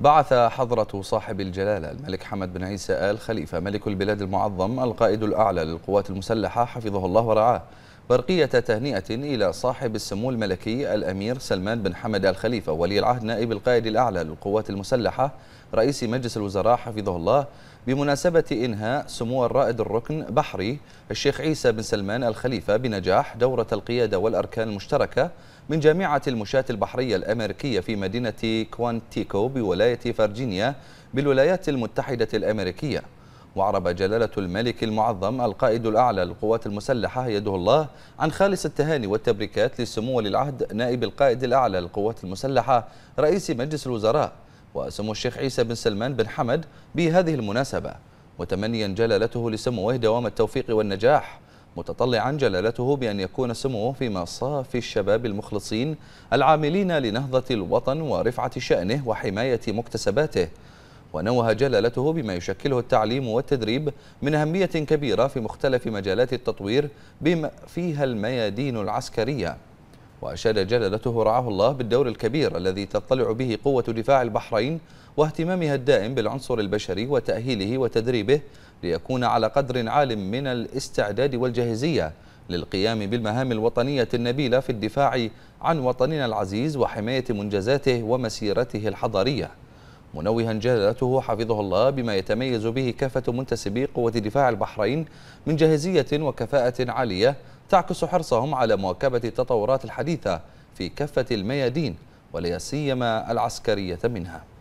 بعث حضرة صاحب الجلالة الملك حمد بن عيسى آل خليفة ملك البلاد المعظم القائد الأعلى للقوات المسلحة حفظه الله ورعاه برقية تهنئة إلى صاحب السمو الملكي الأمير سلمان بن حمد الخليفة ولي العهد نائب القائد الأعلى للقوات المسلحة رئيس مجلس الوزراء حفظه الله بمناسبة إنهاء سمو الرائد الركن بحري الشيخ عيسى بن سلمان الخليفة بنجاح دورة القيادة والأركان المشتركة من جامعة المشاة البحرية الأمريكية في مدينة كوانتيكو بولاية فرجينيا بالولايات المتحدة الأمريكية وعرب جلالة الملك المعظم القائد الأعلى للقوات المسلحة يده الله عن خالص التهاني والتبريكات لسمو ولي العهد نائب القائد الأعلى للقوات المسلحة رئيس مجلس الوزراء وسمو الشيخ عيسى بن سلمان بن حمد بهذه المناسبة متمنيا جلالته لسموه دوام التوفيق والنجاح متطلعا جلالته بأن يكون سموه في مصاف الشباب المخلصين العاملين لنهضة الوطن ورفعة شأنه وحماية مكتسباته ونوه جلالته بما يشكله التعليم والتدريب من أهمية كبيرة في مختلف مجالات التطوير بما فيها الميادين العسكرية وأشاد جلالته رعاه الله بالدور الكبير الذي تطلع به قوة دفاع البحرين واهتمامها الدائم بالعنصر البشري وتأهيله وتدريبه ليكون على قدر عال من الاستعداد والجاهزية للقيام بالمهام الوطنية النبيلة في الدفاع عن وطننا العزيز وحماية منجزاته ومسيرته الحضارية منوها جلالته حفظه الله بما يتميز به كافة منتسبي قوة دفاع البحرين من جاهزية وكفاءة عالية تعكس حرصهم على مواكبة التطورات الحديثة في كافة الميادين ولا سيما العسكرية منها